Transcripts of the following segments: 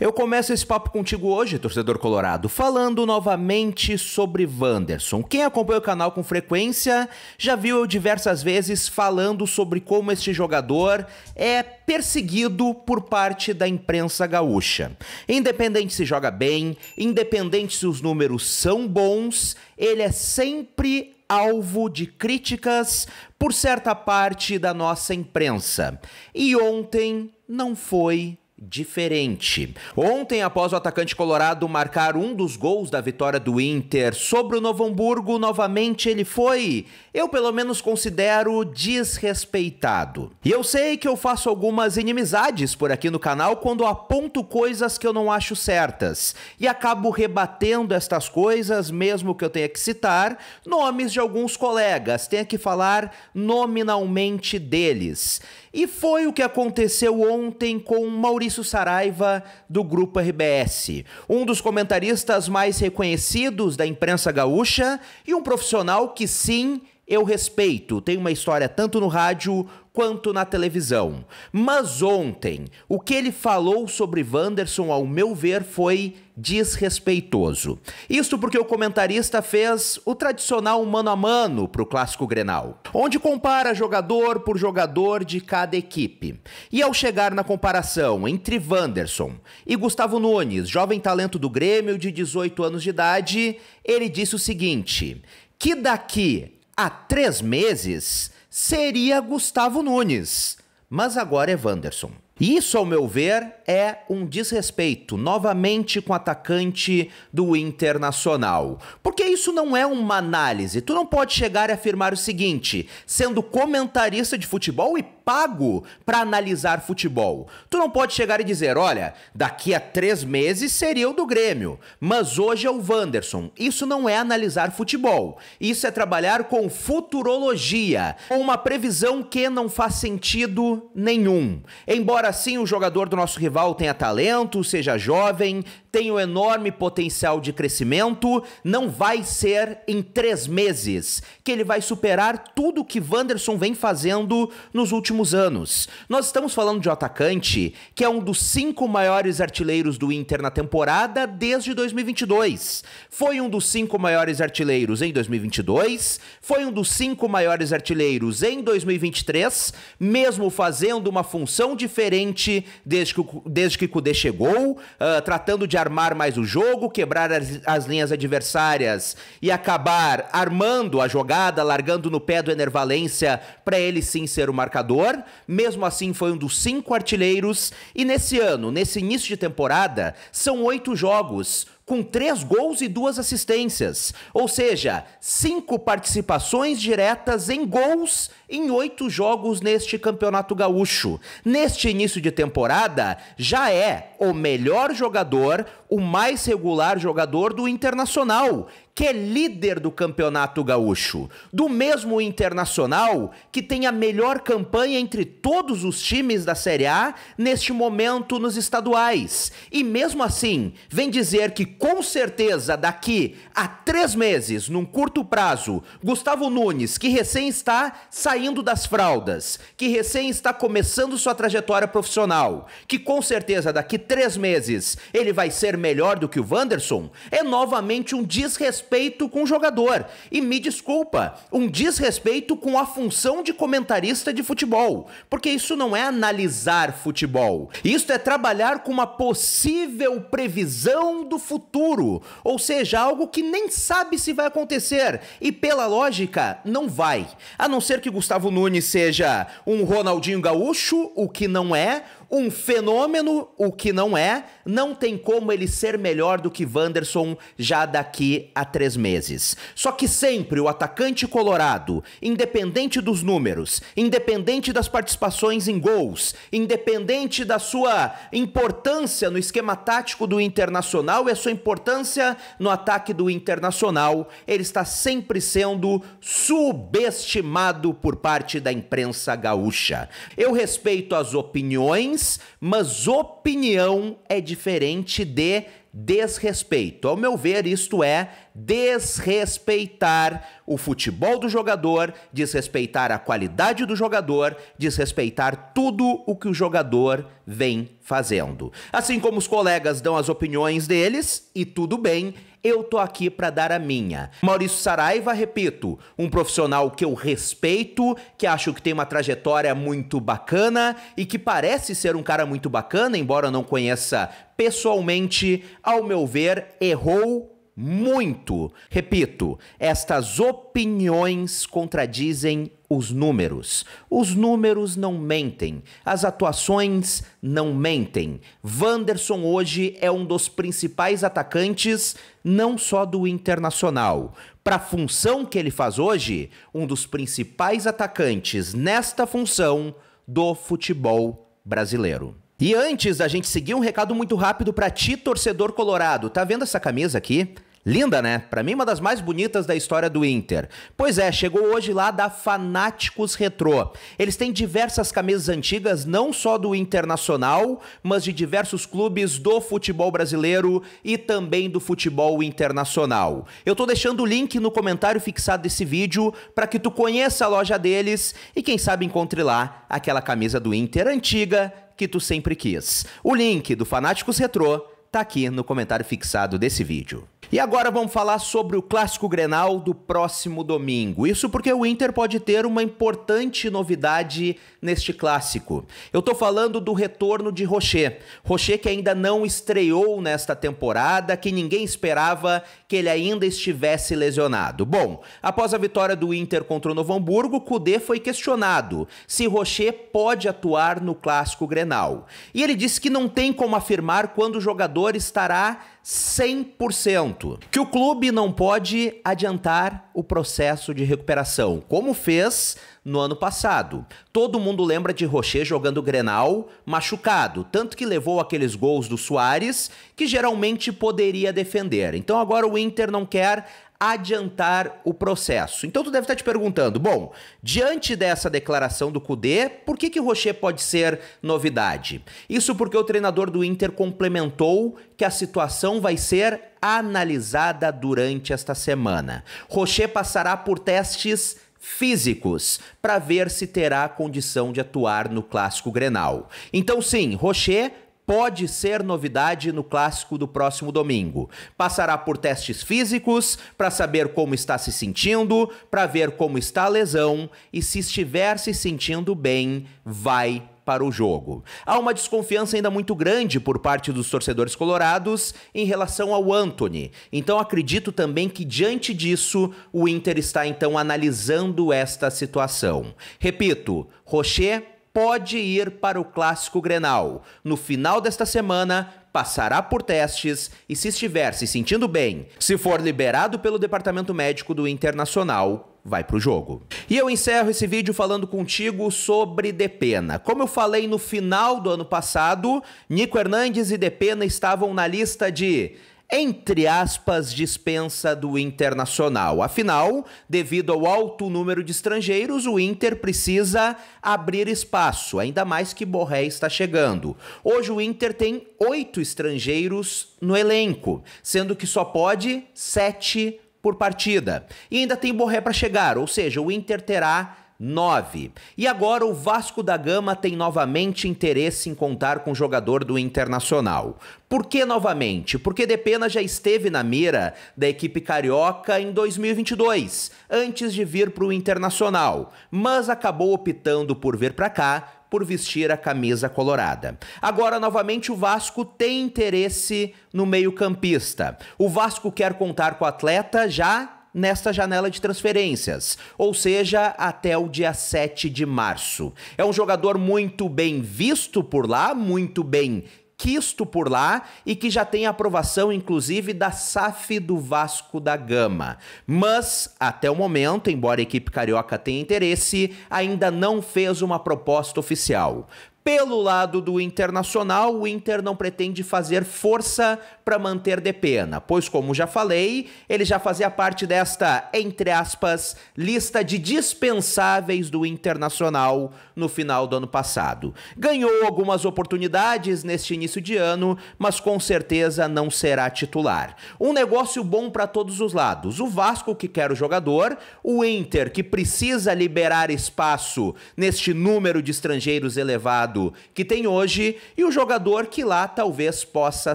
Eu começo esse papo contigo hoje, torcedor colorado, falando novamente sobre Wanderson. Quem acompanha o canal com frequência já viu eu diversas vezes falando sobre como este jogador é perseguido por parte da imprensa gaúcha. Independente se joga bem, independente se os números são bons, ele é sempre alvo de críticas por certa parte da nossa imprensa. E ontem não foi diferente. Ontem, após o atacante colorado marcar um dos gols da vitória do Inter sobre o Novo Hamburgo, novamente ele foi, eu pelo menos considero, desrespeitado. E eu sei que eu faço algumas inimizades por aqui no canal quando aponto coisas que eu não acho certas e acabo rebatendo estas coisas, mesmo que eu tenha que citar nomes de alguns colegas, tenha que falar nominalmente deles. E foi o que aconteceu ontem com o Maurício Maurício Saraiva, do Grupo RBS, um dos comentaristas mais reconhecidos da imprensa gaúcha e um profissional que, sim, eu respeito, tem uma história tanto no rádio quanto na televisão. Mas ontem, o que ele falou sobre Wanderson, ao meu ver, foi desrespeitoso. Isso porque o comentarista fez o tradicional mano a mano para o clássico Grenal, onde compara jogador por jogador de cada equipe. E ao chegar na comparação entre Wanderson e Gustavo Nunes, jovem talento do Grêmio de 18 anos de idade, ele disse o seguinte: que daqui há três meses seria Gustavo Nunes, mas agora é Wanderson. Isso, ao meu ver, é um desrespeito novamente com o atacante do Internacional. Porque isso não é uma análise. Tu não pode chegar e afirmar o seguinte, sendo comentarista de futebol e pago para analisar futebol. Tu não pode chegar e dizer, olha, daqui a três meses seria o do Grêmio, mas hoje é o Wanderson. Isso não é analisar futebol. Isso é trabalhar com futurologia, com uma previsão que não faz sentido nenhum. Embora sim o jogador do nosso rival tenha talento, seja jovem, tenha um enorme potencial de crescimento, não vai ser em três meses que ele vai superar tudo que Wanderson vem fazendo nos últimos últimos anos. Nós estamos falando de um atacante que é um dos cinco maiores artilheiros do Inter na temporada desde 2022. Foi um dos cinco maiores artilheiros em 2022, foi um dos cinco maiores artilheiros em 2023, mesmo fazendo uma função diferente desde que, o, desde que Kudê chegou, uh, tratando de armar mais o jogo, quebrar as, as linhas adversárias e acabar armando a jogada, largando no pé do Enervalência para ele sim ser o marcador mesmo assim foi um dos cinco artilheiros, e nesse ano, nesse início de temporada, são oito jogos, com três gols e duas assistências. Ou seja, cinco participações diretas em gols em oito jogos neste Campeonato Gaúcho. Neste início de temporada, já é o melhor jogador, o mais regular jogador do Internacional, que é líder do Campeonato Gaúcho. Do mesmo Internacional, que tem a melhor campanha entre todos os times da Série A neste momento nos estaduais. E mesmo assim, vem dizer que com certeza daqui a três meses, num curto prazo, Gustavo Nunes, que recém está saindo das fraldas, que recém está começando sua trajetória profissional, que com certeza daqui três meses ele vai ser melhor do que o Wanderson, é novamente um desrespeito com o jogador. E me desculpa, um desrespeito com a função de comentarista de futebol, porque isso não é analisar futebol. Isto é trabalhar com uma possível previsão do futuro futuro, ou seja, algo que nem sabe se vai acontecer e pela lógica não vai. A não ser que Gustavo Nunes seja um Ronaldinho Gaúcho, o que não é, um fenômeno, o que não é, não tem como ele ser melhor do que Wanderson já daqui a três meses. Só que sempre o atacante colorado, independente dos números, independente das participações em gols, independente da sua importância no esquema tático do Internacional e a sua importância no ataque do Internacional, ele está sempre sendo subestimado por parte da imprensa gaúcha. Eu respeito as opiniões mas opinião é diferente de desrespeito. Ao meu ver, isto é desrespeitar o futebol do jogador, desrespeitar a qualidade do jogador, desrespeitar tudo o que o jogador vem fazendo. Assim como os colegas dão as opiniões deles, e tudo bem, eu tô aqui para dar a minha. Maurício Saraiva, repito, um profissional que eu respeito, que acho que tem uma trajetória muito bacana e que parece ser um cara muito bacana, embora eu não conheça pessoalmente, ao meu ver, errou muito. Repito, estas opiniões contradizem os números. Os números não mentem, as atuações não mentem. Wanderson hoje é um dos principais atacantes, não só do Internacional. Para a função que ele faz hoje, um dos principais atacantes nesta função do futebol brasileiro. E antes da gente seguir, um recado muito rápido para ti, torcedor colorado. Tá vendo essa camisa aqui? Linda, né? Para mim, uma das mais bonitas da história do Inter. Pois é, chegou hoje lá da Fanáticos Retrô. Eles têm diversas camisas antigas, não só do Internacional, mas de diversos clubes do futebol brasileiro e também do futebol internacional. Eu tô deixando o link no comentário fixado desse vídeo para que tu conheça a loja deles e quem sabe encontre lá aquela camisa do Inter antiga que tu sempre quis. O link do Fanáticos Retrô tá aqui no comentário fixado desse vídeo. E agora vamos falar sobre o clássico Grenal do próximo domingo. Isso porque o Inter pode ter uma importante novidade neste clássico. Eu tô falando do retorno de Rocher. Rocher que ainda não estreou nesta temporada, que ninguém esperava que ele ainda estivesse lesionado. Bom, após a vitória do Inter contra o Novo Hamburgo, Cudê foi questionado se Rocher pode atuar no Clássico Grenal. E ele disse que não tem como afirmar quando o jogador estará 100%, que o clube não pode adiantar o processo de recuperação, como fez no ano passado. Todo mundo lembra de Rocher jogando Grenal machucado, tanto que levou aqueles gols do Soares que geralmente poderia defender. Então agora o Inter não quer adiantar o processo. Então tu deve estar te perguntando, bom, diante dessa declaração do Cudê, por que que Rocher pode ser novidade? Isso porque o treinador do Inter complementou que a situação vai ser analisada durante esta semana. Rocher passará por testes físicos para ver se terá condição de atuar no Clássico Grenal. Então, sim, Rocher pode ser novidade no clássico do próximo domingo. Passará por testes físicos para saber como está se sentindo, para ver como está a lesão e se estiver se sentindo bem, vai para o jogo. Há uma desconfiança ainda muito grande por parte dos torcedores colorados em relação ao Anthony. Então acredito também que diante disso o Inter está então analisando esta situação. Repito, Rocher pode ir para o clássico Grenal. No final desta semana, passará por testes e se estiver se sentindo bem, se for liberado pelo departamento médico do Internacional, vai pro jogo. E eu encerro esse vídeo falando contigo sobre Depena. Como eu falei no final do ano passado, Nico Hernandes e Depena estavam na lista de entre aspas, dispensa do Internacional. Afinal, devido ao alto número de estrangeiros, o Inter precisa abrir espaço, ainda mais que Borré está chegando. Hoje o Inter tem oito estrangeiros no elenco, sendo que só pode sete por partida. E ainda tem Borré para chegar, ou seja, o Inter terá 9. E agora o Vasco da Gama tem novamente interesse em contar com o jogador do Internacional. Por que novamente? Porque Depena já esteve na mira da equipe carioca em 2022, antes de vir para o Internacional, mas acabou optando por vir para cá por vestir a camisa colorada. Agora, novamente, o Vasco tem interesse no meio-campista. O Vasco quer contar com o atleta já nesta janela de transferências, ou seja, até o dia 7 de março. É um jogador muito bem visto por lá, muito bem quisto por lá e que já tem aprovação, inclusive, da SAF do Vasco da Gama. Mas, até o momento, embora a equipe carioca tenha interesse, ainda não fez uma proposta oficial. Pelo lado do Internacional, o Inter não pretende fazer força para manter De Pena, pois, como já falei, ele já fazia parte desta, entre aspas, lista de dispensáveis do Internacional no final do ano passado. Ganhou algumas oportunidades neste início de ano, mas com certeza não será titular. Um negócio bom para todos os lados: o Vasco, que quer o jogador, o Inter, que precisa liberar espaço neste número de estrangeiros elevado mercado que tem hoje e o jogador que lá talvez possa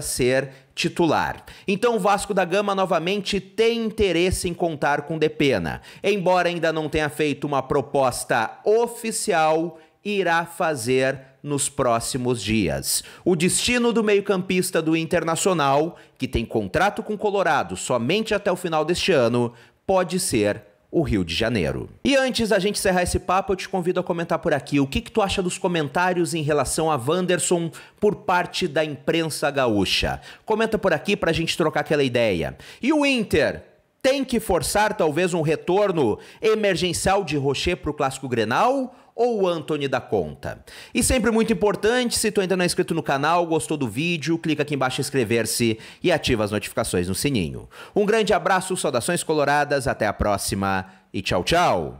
ser titular. Então o Vasco da Gama novamente tem interesse em contar com Depena. Embora ainda não tenha feito uma proposta oficial, irá fazer nos próximos dias. O destino do meio-campista do Internacional, que tem contrato com Colorado somente até o final deste ano, pode ser o Rio de Janeiro. E antes da gente encerrar esse papo, eu te convido a comentar por aqui o que, que tu acha dos comentários em relação a Wanderson por parte da imprensa gaúcha. Comenta por aqui pra gente trocar aquela ideia. E o Inter? Tem que forçar talvez um retorno emergencial de Rocher o Clássico Grenal ou o Anthony da conta. E sempre muito importante, se tu ainda não é inscrito no canal, gostou do vídeo, clica aqui embaixo em inscrever-se e ativa as notificações no sininho. Um grande abraço, saudações coloradas, até a próxima e tchau, tchau!